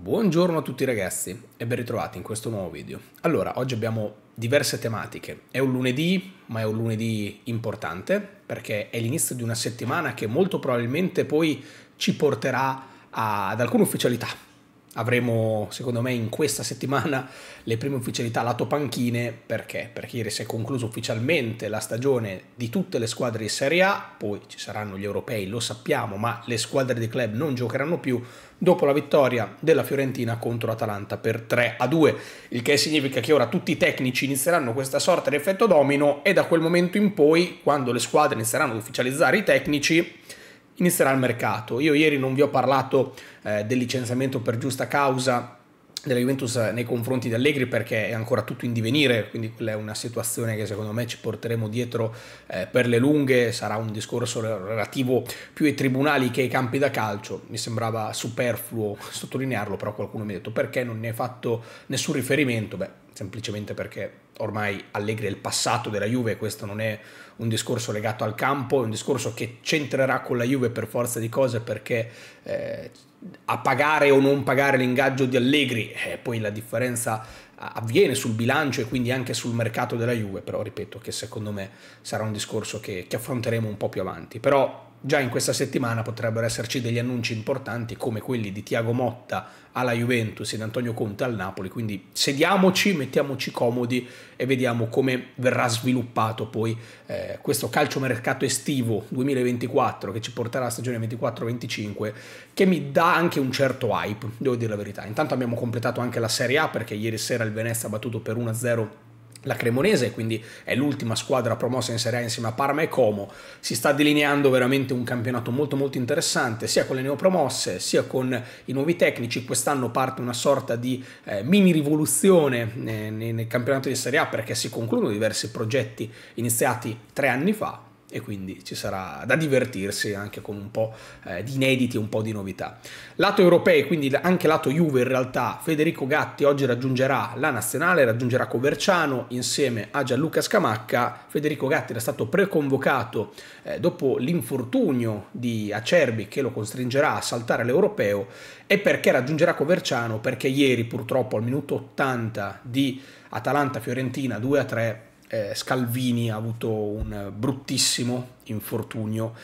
Buongiorno a tutti ragazzi e ben ritrovati in questo nuovo video. Allora, oggi abbiamo diverse tematiche. È un lunedì, ma è un lunedì importante perché è l'inizio di una settimana che molto probabilmente poi ci porterà ad alcune ufficialità avremo secondo me in questa settimana le prime ufficialità lato panchine perché? Perché ieri si è conclusa ufficialmente la stagione di tutte le squadre di Serie A, poi ci saranno gli europei, lo sappiamo, ma le squadre di club non giocheranno più dopo la vittoria della Fiorentina contro l'Atalanta per 3 a 2, il che significa che ora tutti i tecnici inizieranno questa sorta di effetto domino e da quel momento in poi, quando le squadre inizieranno ad ufficializzare i tecnici, inizierà il mercato. Io ieri non vi ho parlato eh, del licenziamento per giusta causa della Juventus nei confronti di Allegri perché è ancora tutto in divenire, quindi quella è una situazione che secondo me ci porteremo dietro eh, per le lunghe, sarà un discorso relativo più ai tribunali che ai campi da calcio, mi sembrava superfluo sottolinearlo, però qualcuno mi ha detto perché non ne hai fatto nessun riferimento, beh semplicemente perché ormai Allegri è il passato della Juve, questo non è un discorso legato al campo, è un discorso che c'entrerà con la Juve per forza di cose perché... Eh, a pagare o non pagare l'ingaggio di Allegri, eh, poi la differenza eh, avviene sul bilancio e quindi anche sul mercato della Juve, però ripeto che secondo me sarà un discorso che, che affronteremo un po' più avanti. Però Già in questa settimana potrebbero esserci degli annunci importanti come quelli di Tiago Motta alla Juventus e di Antonio Conte al Napoli, quindi sediamoci, mettiamoci comodi e vediamo come verrà sviluppato poi eh, questo calciomercato estivo 2024 che ci porterà alla stagione 24-25 che mi dà anche un certo hype, devo dire la verità. Intanto abbiamo completato anche la Serie A perché ieri sera il Venezia ha battuto per 1-0 la Cremonese, quindi è l'ultima squadra promossa in Serie A insieme a Parma e Como. Si sta delineando veramente un campionato molto molto interessante, sia con le neopromosse, sia con i nuovi tecnici. Quest'anno parte una sorta di eh, mini rivoluzione eh, nel campionato di Serie A perché si concludono diversi progetti iniziati tre anni fa e quindi ci sarà da divertirsi anche con un po' eh, di inediti, un po' di novità. Lato europeo, quindi anche lato Juve in realtà, Federico Gatti oggi raggiungerà la nazionale, raggiungerà Coverciano insieme a Gianluca Scamacca. Federico Gatti era stato preconvocato eh, dopo l'infortunio di Acerbi che lo costringerà a saltare l'europeo e perché raggiungerà Coverciano? Perché ieri purtroppo al minuto 80 di Atalanta-Fiorentina 2-3 eh, Scalvini ha avuto un bruttissimo infortunio,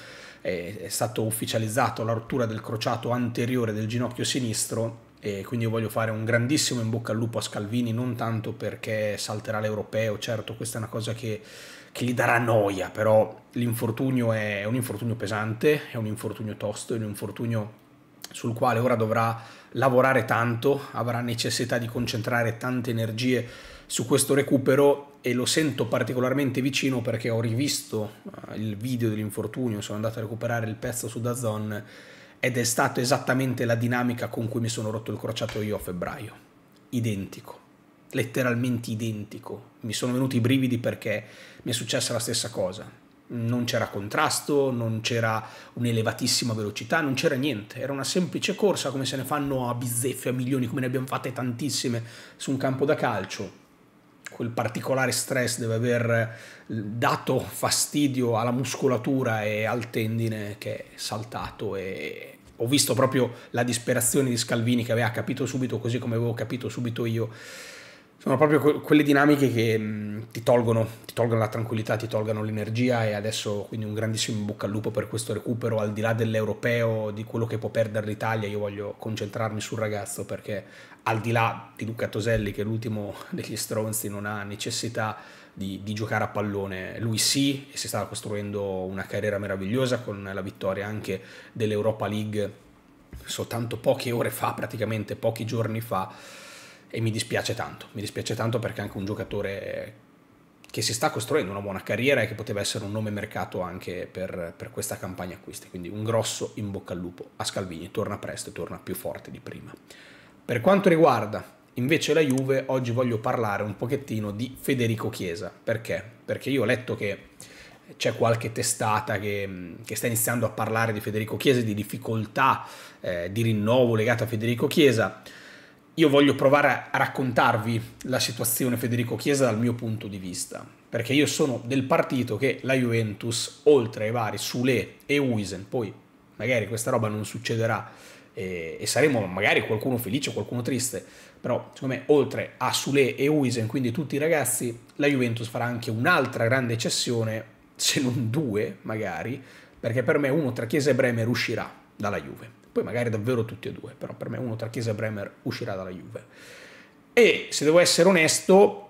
eh, è stato ufficializzato la rottura del crociato anteriore del ginocchio sinistro e quindi io voglio fare un grandissimo in bocca al lupo a Scalvini, non tanto perché salterà l'europeo, certo questa è una cosa che, che gli darà noia, però l'infortunio è un infortunio pesante, è un infortunio tosto, è un infortunio sul quale ora dovrà lavorare tanto, avrà necessità di concentrare tante energie su questo recupero e lo sento particolarmente vicino perché ho rivisto eh, il video dell'infortunio, sono andato a recuperare il pezzo su Dazon ed è stata esattamente la dinamica con cui mi sono rotto il crociato io a febbraio. Identico, letteralmente identico. Mi sono venuti i brividi perché mi è successa la stessa cosa non c'era contrasto, non c'era un'elevatissima velocità, non c'era niente, era una semplice corsa come se ne fanno a bizzeffe, a milioni, come ne abbiamo fatte tantissime su un campo da calcio. Quel particolare stress deve aver eh, dato fastidio alla muscolatura e al tendine che è saltato e ho visto proprio la disperazione di Scalvini che aveva capito subito così come avevo capito subito io sono proprio que- quelle dinamiche che mh, mm, ti, tolgono, ti tolgono la tranquillità, ti tolgono l'energia e adesso quindi un grandissimo in bocca al lupo per questo recupero, al di là dell'europeo, di quello che può perdere l'Italia, io voglio concentrarmi sul ragazzo perché al di là di Luca Toselli che è l'ultimo degli stronzi non ha necessità di, di giocare a pallone, lui sì e si stava costruendo una carriera meravigliosa con la vittoria anche dell'Europa League soltanto poche ore fa, praticamente pochi giorni fa e mi dispiace tanto, mi dispiace tanto perché è anche un giocatore che si sta costruendo una buona carriera e che poteva essere un nome mercato anche per, per questa campagna acquisti, quindi un grosso in bocca al lupo a Scalvini, torna presto e torna più forte di prima. Per quanto riguarda invece la Juve, oggi voglio parlare un pochettino di Federico Chiesa, perché? Perché io ho letto che c'è qualche testata che, che, sta iniziando a parlare di Federico Chiesa, di difficoltà eh, di rinnovo legate a Federico Chiesa io voglio provare a raccontarvi la situazione Federico Chiesa dal mio punto di vista, perché io sono del partito che la Juventus, oltre ai vari Sule e Wisen, poi magari questa roba non succederà e, eh, e, saremo magari qualcuno felice, qualcuno triste, però secondo me oltre a Sule e Wisen, quindi tutti i ragazzi, la Juventus farà anche un'altra grande cessione, se non due magari, perché per me uno tra Chiesa e Bremer uscirà dalla Juve poi magari davvero tutti e due, però per me uno tra Chiesa e Bremer uscirà dalla Juve. E se devo essere onesto,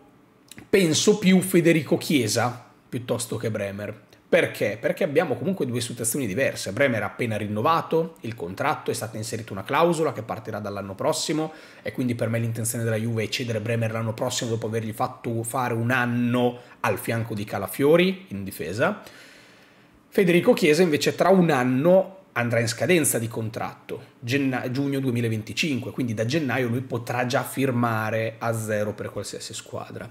penso più Federico Chiesa piuttosto che Bremer. Perché? Perché abbiamo comunque due situazioni diverse. Bremer ha appena rinnovato il contratto, è stata inserita una clausola che partirà dall'anno prossimo e quindi per me l'intenzione della Juve è cedere Bremer l'anno prossimo dopo avergli fatto fare un anno al fianco di Calafiori in difesa. Federico Chiesa invece tra un anno andrà in scadenza di contratto, genna- giugno 2025, quindi da gennaio lui potrà già firmare a zero per qualsiasi squadra.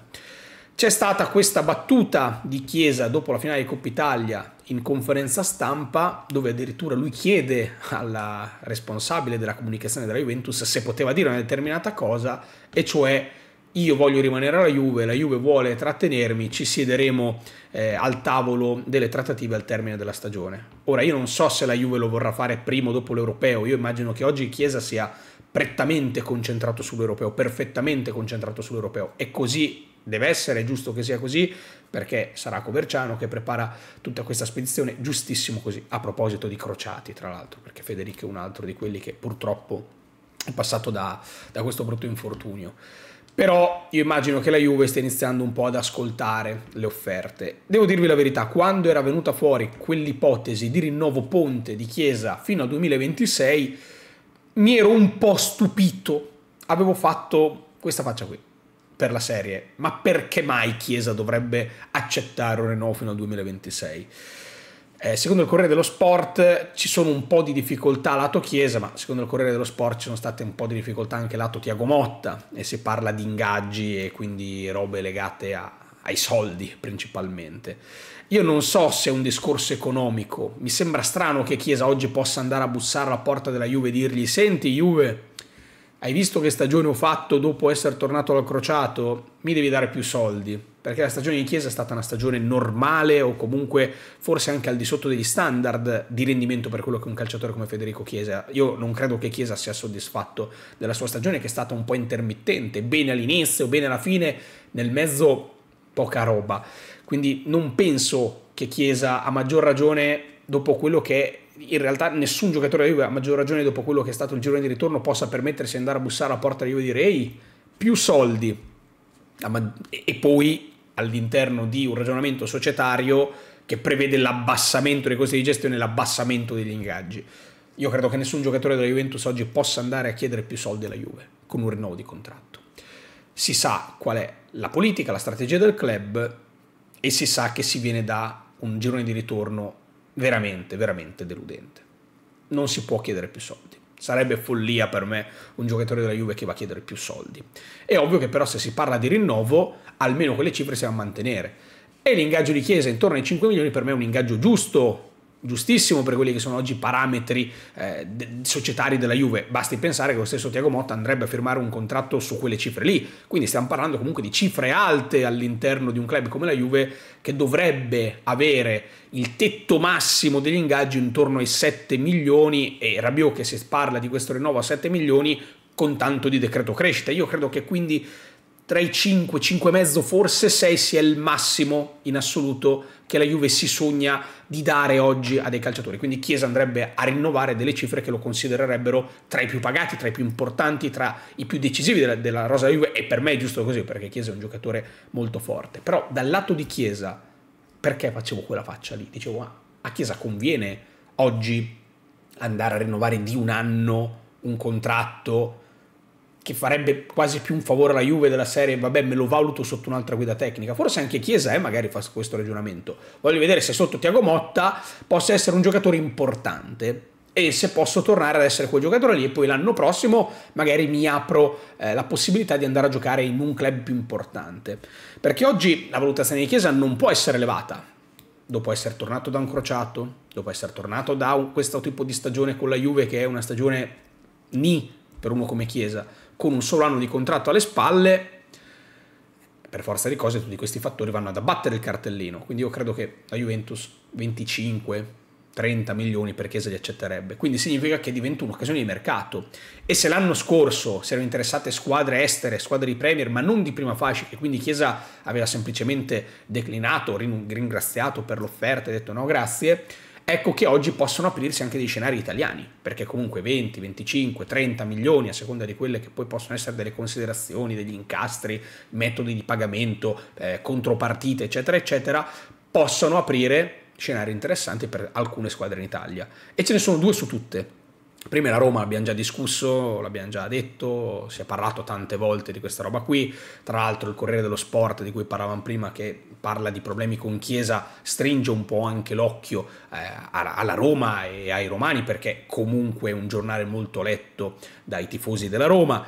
C'è stata questa battuta di Chiesa dopo la finale di Coppa Italia in conferenza stampa, dove addirittura lui chiede alla responsabile della comunicazione della Juventus se poteva dire una determinata cosa, e cioè io voglio rimanere alla Juve, la Juve vuole trattenermi, ci siederemo eh, al tavolo delle trattative al termine della stagione. Ora io non so se la Juve lo vorrà fare prima o dopo l'europeo, io immagino che oggi Chiesa sia prettamente concentrato sull'europeo, perfettamente concentrato sull'europeo e così deve essere, è giusto che sia così perché sarà Coverciano che prepara tutta questa spedizione, giustissimo così, a proposito di crociati tra l'altro, perché Federico è un altro di quelli che purtroppo è passato da, da questo brutto infortunio. Però io immagino che la Juve stia iniziando un po' ad ascoltare le offerte. Devo dirvi la verità, quando era venuta fuori quell'ipotesi di rinnovo ponte di Chiesa fino al 2026, mi ero un po' stupito. Avevo fatto questa faccia qui per la serie, ma perché mai Chiesa dovrebbe accettare un rinnovo fino al 2026? Eh, secondo il Corriere dello Sport ci sono un po' di difficoltà lato Chiesa, ma secondo il Corriere dello Sport ci sono state un po' di difficoltà anche lato Tiago Motta e si parla di ingaggi e quindi robe legate a, ai soldi principalmente. Io non so se è un discorso economico, mi sembra strano che Chiesa oggi possa andare a bussare alla porta della Juve e dirgli senti Juve hai visto che stagione ho fatto dopo essere tornato dal crociato, mi devi dare più soldi, perché la stagione di Chiesa è stata una stagione normale o comunque forse anche al di sotto degli standard di rendimento per quello che un calciatore come Federico Chiesa. Io non credo che Chiesa sia soddisfatto della sua stagione che è stata un po' intermittente, bene all'inizio, bene alla fine, nel mezzo poca roba. Quindi non penso che Chiesa a maggior ragione dopo quello che in realtà nessun giocatore della Juve, a maggior ragione dopo quello che è stato il girone di ritorno, possa permettersi di andare a bussare alla porta della Juve e dire ehi, più soldi e poi all'interno di un ragionamento societario che prevede l'abbassamento dei costi di gestione e l'abbassamento degli ingaggi. Io credo che nessun giocatore della Juventus oggi possa andare a chiedere più soldi alla Juve con un rinnovo di contratto. Si sa qual è la politica, la strategia del club e si sa che si viene da un girone di ritorno veramente, veramente deludente. Non si può chiedere più soldi. Sarebbe follia per me un giocatore della Juve che va a chiedere più soldi. È ovvio che però se si parla di rinnovo, almeno quelle cifre si a mantenere. E l'ingaggio di Chiesa intorno ai 5 milioni per me è un ingaggio giusto giustissimo per quelli che sono oggi parametri eh, societari della Juve. Basti pensare che lo stesso Tiago Motta andrebbe a firmare un contratto su quelle cifre lì. Quindi stiamo parlando comunque di cifre alte all'interno di un club come la Juve che dovrebbe avere il tetto massimo degli ingaggi intorno ai 7 milioni e Rabiot che si parla di questo rinnovo a 7 milioni con tanto di decreto crescita. Io credo che quindi tra i 5, 5,5 forse 6 sia il massimo in assoluto che la Juve si sogna di dare oggi a dei calciatori. Quindi Chiesa andrebbe a rinnovare delle cifre che lo considererebbero tra i più pagati, tra i più importanti, tra i più decisivi della, della rosa della Juve e per me è giusto così perché Chiesa è un giocatore molto forte. Però dal lato di Chiesa, perché facevo quella faccia lì? Dicevo, ah, a Chiesa conviene oggi andare a rinnovare di un anno un contratto che farebbe quasi più un favore alla Juve della serie, vabbè me lo valuto sotto un'altra guida tecnica, forse anche Chiesa eh, magari fa questo ragionamento, voglio vedere se sotto Tiago Motta possa essere un giocatore importante e se posso tornare ad essere quel giocatore lì e poi l'anno prossimo magari mi apro eh, la possibilità di andare a giocare in un club più importante, perché oggi la valutazione di Chiesa non può essere elevata, dopo essere tornato da un crociato, dopo essere tornato da un, questo tipo di stagione con la Juve che è una stagione ni per uno come Chiesa, con un solo anno di contratto alle spalle, per forza di cose tutti questi fattori vanno ad abbattere il cartellino. Quindi io credo che la Juventus 25 30 milioni per Chiesa li accetterebbe. Quindi significa che diventa un'occasione di mercato. E se l'anno scorso si erano interessate squadre estere, squadre di Premier, ma non di prima fascia, e quindi Chiesa aveva semplicemente declinato, ringraziato per l'offerta e detto no grazie, ecco che oggi possono aprirsi anche dei scenari italiani, perché comunque 20, 25, 30 milioni, a seconda di quelle che poi possono essere delle considerazioni, degli incastri, metodi di pagamento, eh, contropartite, eccetera, eccetera, possono aprire scenari interessanti per alcune squadre in Italia. E ce ne sono due su tutte, Prima la Roma, l'abbiamo già discusso, l'abbiamo già detto, si è parlato tante volte di questa roba qui. Tra l'altro il Corriere dello Sport di cui parlavamo prima, che parla di problemi con Chiesa, stringe un po' anche l'occhio eh, alla Roma e ai romani, perché comunque è un giornale molto letto dai tifosi della Roma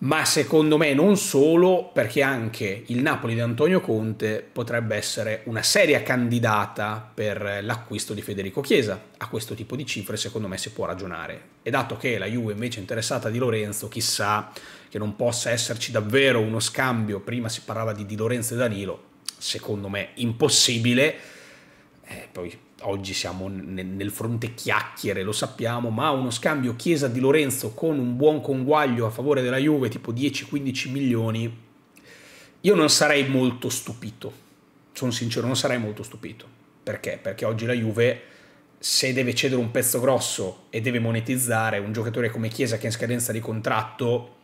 ma secondo me non solo, perché anche il Napoli di Antonio Conte potrebbe essere una seria candidata per l'acquisto di Federico Chiesa. A questo tipo di cifre secondo me si può ragionare. E dato che la Juve invece è interessata di Lorenzo, chissà che non possa esserci davvero uno scambio, prima si parlava di Di Lorenzo e Danilo, secondo me impossibile, eh, poi oggi siamo nel fronte chiacchiere, lo sappiamo, ma uno scambio Chiesa di Lorenzo con un buon conguaglio a favore della Juve, tipo 10-15 milioni, io non sarei molto stupito, sono sincero, non sarei molto stupito. Perché? Perché oggi la Juve, se deve cedere un pezzo grosso e deve monetizzare un giocatore come Chiesa che è in scadenza di contratto,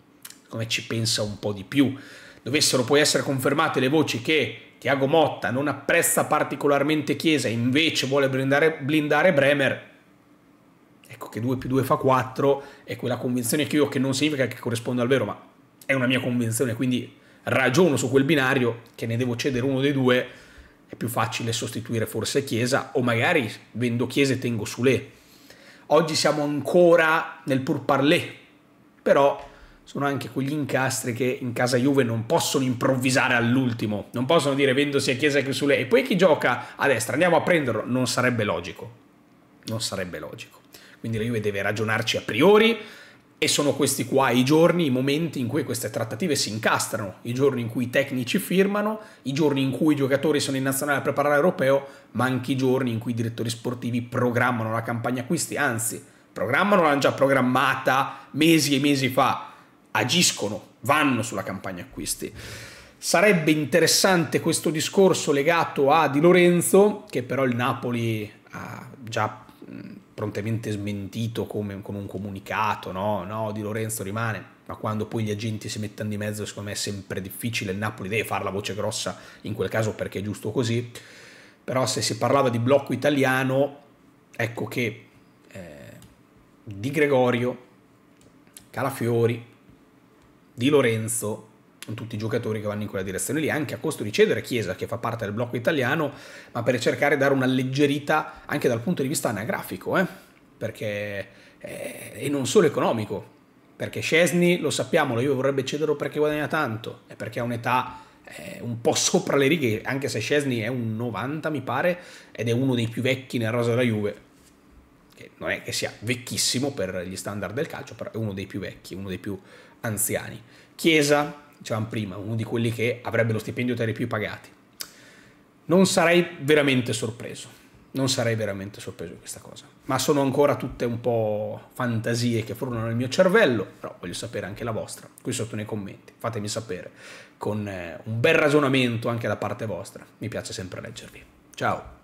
come ci pensa un po' di più. Dovessero poi essere confermate le voci che Tiago Motta non apprezza particolarmente Chiesa, e invece vuole blindare, blindare Bremer, ecco che 2 più 2 fa 4 è quella convinzione che io ho, che non significa che corrisponda al vero, ma è una mia convinzione, quindi ragiono su quel binario che ne devo cedere uno dei due, è più facile sostituire forse Chiesa o magari vendo Chiesa e tengo su Sule. Oggi siamo ancora nel pur parler, però sono anche quegli incastri che in casa Juve non possono improvvisare all'ultimo, non possono dire vendosi a Chiesa che lei, e poi chi gioca a destra andiamo a prenderlo, non sarebbe logico, non sarebbe logico. Quindi la Juve deve ragionarci a priori e sono questi qua i giorni, i momenti in cui queste trattative si incastrano, i giorni in cui i tecnici firmano, i giorni in cui i giocatori sono in nazionale a preparare l'europeo, ma anche i giorni in cui i direttori sportivi programmano la campagna acquisti, anzi programmano l'hanno già programmata mesi e mesi fa agiscono, vanno sulla campagna acquisti. Sarebbe interessante questo discorso legato a Di Lorenzo, che però il Napoli ha già prontamente smentito come, con un comunicato, no, no, Di Lorenzo rimane, ma quando poi gli agenti si mettono di mezzo secondo me è sempre difficile, il Napoli deve fare la voce grossa in quel caso perché è giusto così, però se si parlava di blocco italiano, ecco che eh, Di Gregorio, Calafiori, di Lorenzo, tutti i giocatori che vanno in quella direzione lì, anche a costo di cedere Chiesa che fa parte del blocco italiano, ma per cercare di dare una alleggerita anche dal punto di vista anagrafico, eh? perché eh, e non solo economico, perché Scesni, lo sappiamo, lo io vorrebbe cederlo perché guadagna tanto e perché ha un'età eh, un po' sopra le righe, anche se Scesni è un 90 mi pare ed è uno dei più vecchi nel rosa della Juve. Che non è che sia vecchissimo per gli standard del calcio, però è uno dei più vecchi, uno dei più anziani. Chiesa, dicevamo prima, uno di quelli che avrebbe lo stipendio tra i più pagati. Non sarei veramente sorpreso, non sarei veramente sorpreso di questa cosa, ma sono ancora tutte un po' fantasie che furono nel mio cervello, però voglio sapere anche la vostra, qui sotto nei commenti, fatemi sapere, con eh, un bel ragionamento anche da parte vostra, mi piace sempre leggervi. Ciao!